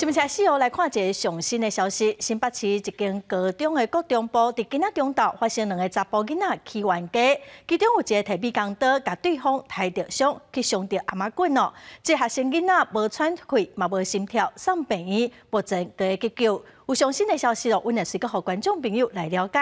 今（今）天四号来看一个上新的消息，新北市一间高中的国中部伫今仔中岛发生两个查甫囡仔起冤家，其中有一个提笔钢刀，把对方抬到伤，去伤到阿妈骨喏。这学生囡仔无喘气，嘛无心跳，送病院，目前在急救。有上新的消息咯，我也是给好观众朋友来了解。